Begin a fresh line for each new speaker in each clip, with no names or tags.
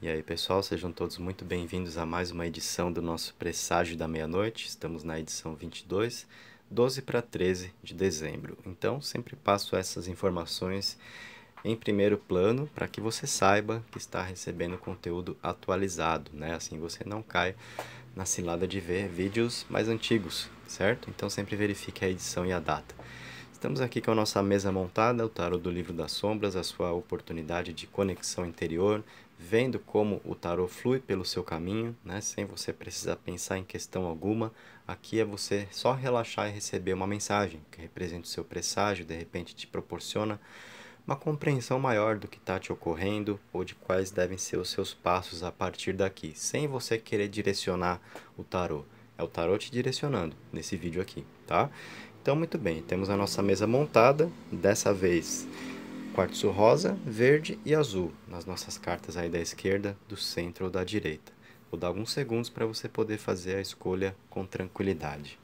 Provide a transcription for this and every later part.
E aí, pessoal, sejam todos muito bem-vindos a mais uma edição do nosso Presságio da Meia-Noite. Estamos na edição 22, 12 para 13 de dezembro. Então, sempre passo essas informações em primeiro plano para que você saiba que está recebendo conteúdo atualizado, né? Assim você não cai na cilada de ver vídeos mais antigos, certo? Então, sempre verifique a edição e a data. Estamos aqui com a nossa mesa montada, o tarot do Livro das Sombras, a sua oportunidade de conexão interior, vendo como o tarô flui pelo seu caminho, né? sem você precisar pensar em questão alguma. Aqui é você só relaxar e receber uma mensagem que representa o seu presságio, de repente te proporciona uma compreensão maior do que está te ocorrendo ou de quais devem ser os seus passos a partir daqui, sem você querer direcionar o tarô. É o tarô te direcionando nesse vídeo aqui, tá? Então, muito bem, temos a nossa mesa montada. Dessa vez quartzo rosa, verde e azul nas nossas cartas aí da esquerda, do centro ou da direita. Vou dar alguns segundos para você poder fazer a escolha com tranquilidade.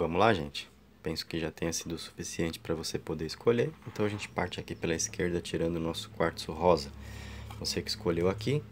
Vamos lá, gente? Penso que já tenha sido suficiente para você poder escolher. Então a gente parte aqui pela esquerda tirando o nosso quartzo rosa. Você que escolheu aqui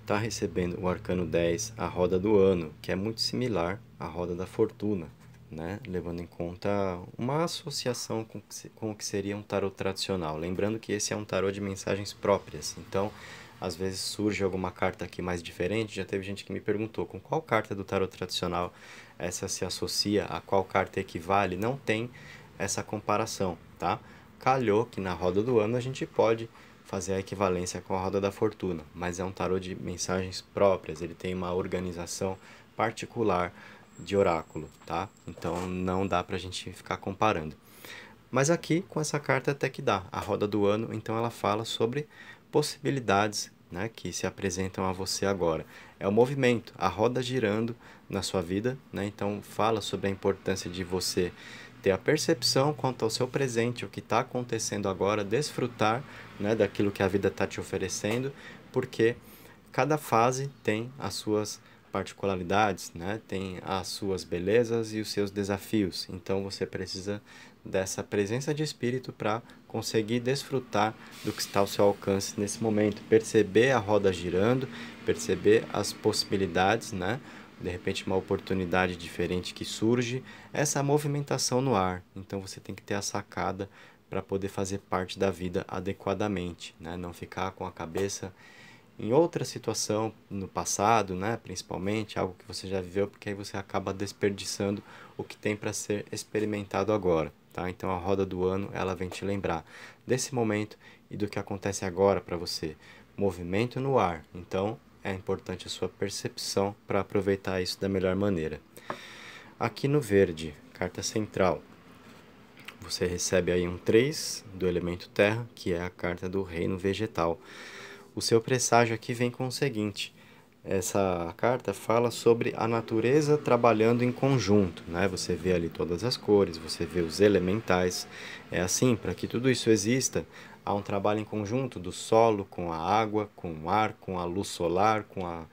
está recebendo o arcano 10, a roda do ano, que é muito similar à roda da fortuna, né? levando em conta uma associação com, com o que seria um tarot tradicional. Lembrando que esse é um tarot de mensagens próprias, então às vezes surge alguma carta aqui mais diferente. Já teve gente que me perguntou com qual carta do tarot tradicional essa se associa, a qual carta equivale. Não tem essa comparação, tá? Calhou que na roda do ano a gente pode fazer a equivalência com a roda da fortuna, mas é um tarot de mensagens próprias, ele tem uma organização particular de oráculo, tá? Então não dá pra gente ficar comparando. Mas aqui com essa carta até que dá, a roda do ano, então ela fala sobre possibilidades né, que se apresentam a você agora. É o movimento, a roda girando na sua vida, né? Então fala sobre a importância de você ter a percepção quanto ao seu presente, o que está acontecendo agora, desfrutar né, daquilo que a vida está te oferecendo, porque cada fase tem as suas particularidades, né? tem as suas belezas e os seus desafios. Então você precisa dessa presença de espírito para conseguir desfrutar do que está ao seu alcance nesse momento, perceber a roda girando, perceber as possibilidades, né? De repente uma oportunidade diferente que surge, essa movimentação no ar. Então você tem que ter a sacada para poder fazer parte da vida adequadamente, né? Não ficar com a cabeça em outra situação no passado, né, principalmente algo que você já viveu, porque aí você acaba desperdiçando o que tem para ser experimentado agora tá? Então a roda do ano, ela vem te lembrar desse momento e do que acontece agora para você. Movimento no ar. Então é importante a sua percepção para aproveitar isso da melhor maneira. Aqui no verde, carta central, você recebe aí um 3 do elemento terra, que é a carta do reino vegetal. O seu presságio aqui vem com o seguinte: essa carta fala sobre a natureza trabalhando em conjunto, né? Você vê ali todas as cores, você vê os elementais. É assim, para que tudo isso exista, há um trabalho em conjunto do solo com a água, com o ar, com a luz solar, com a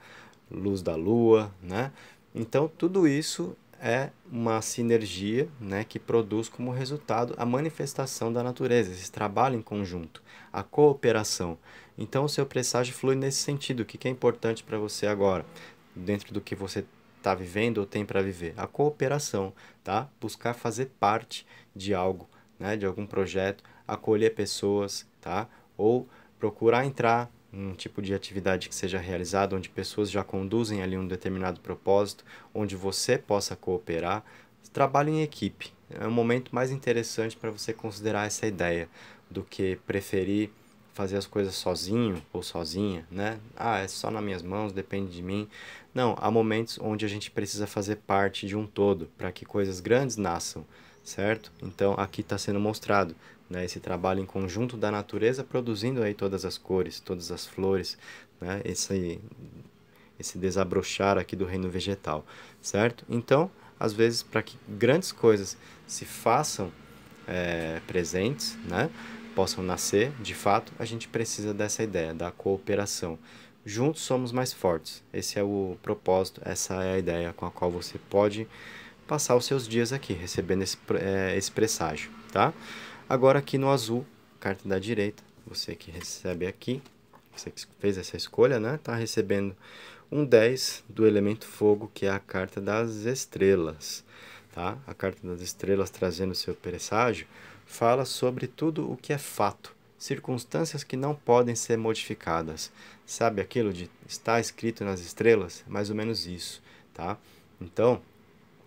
luz da lua, né? Então, tudo isso é uma sinergia né, que produz como resultado a manifestação da natureza, esse trabalho em conjunto, a cooperação. Então, o seu presságio flui nesse sentido. O que é importante para você agora, dentro do que você está vivendo ou tem para viver? A cooperação, tá? Buscar fazer parte de algo, né, de algum projeto, acolher pessoas, tá? Ou procurar entrar um tipo de atividade que seja realizada, onde pessoas já conduzem ali um determinado propósito, onde você possa cooperar, trabalhe em equipe. É um momento mais interessante para você considerar essa ideia do que preferir fazer as coisas sozinho ou sozinha, né? Ah, é só nas minhas mãos, depende de mim. Não, há momentos onde a gente precisa fazer parte de um todo para que coisas grandes nasçam certo? Então aqui está sendo mostrado né, esse trabalho em conjunto da natureza produzindo aí todas as cores, todas as flores, né, esse, esse desabrochar aqui do reino vegetal, certo? Então, às vezes, para que grandes coisas se façam é, presentes, né, possam nascer, de fato, a gente precisa dessa ideia da cooperação. Juntos somos mais fortes. Esse é o propósito, essa é a ideia com a qual você pode passar os seus dias aqui, recebendo esse, é, esse presságio, tá? Agora aqui no azul, carta da direita, você que recebe aqui, você que fez essa escolha, né? Tá recebendo um 10 do elemento fogo, que é a carta das estrelas, tá? A carta das estrelas trazendo o seu presságio fala sobre tudo o que é fato, circunstâncias que não podem ser modificadas. Sabe aquilo de estar escrito nas estrelas? Mais ou menos isso, tá? Então,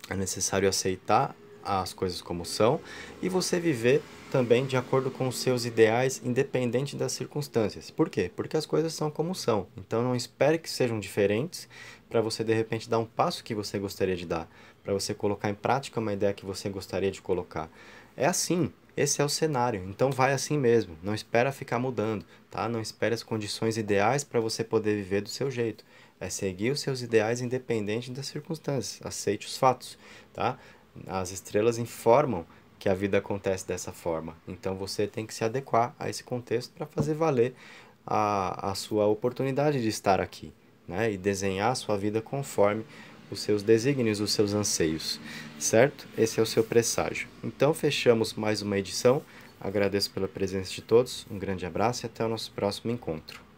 é necessário aceitar as coisas como são e você viver também de acordo com os seus ideais, independente das circunstâncias. Por quê? Porque as coisas são como são. Então não espere que sejam diferentes para você de repente dar um passo que você gostaria de dar, para você colocar em prática uma ideia que você gostaria de colocar. É assim, esse é o cenário. Então vai assim mesmo, não espera ficar mudando, tá? Não espere as condições ideais para você poder viver do seu jeito é seguir os seus ideais independente das circunstâncias. Aceite os fatos, tá? As estrelas informam que a vida acontece dessa forma. Então você tem que se adequar a esse contexto para fazer valer a, a sua oportunidade de estar aqui, né? E desenhar a sua vida conforme os seus desígnios, os seus anseios, certo? Esse é o seu presságio. Então fechamos mais uma edição. Agradeço pela presença de todos, um grande abraço e até o nosso próximo encontro.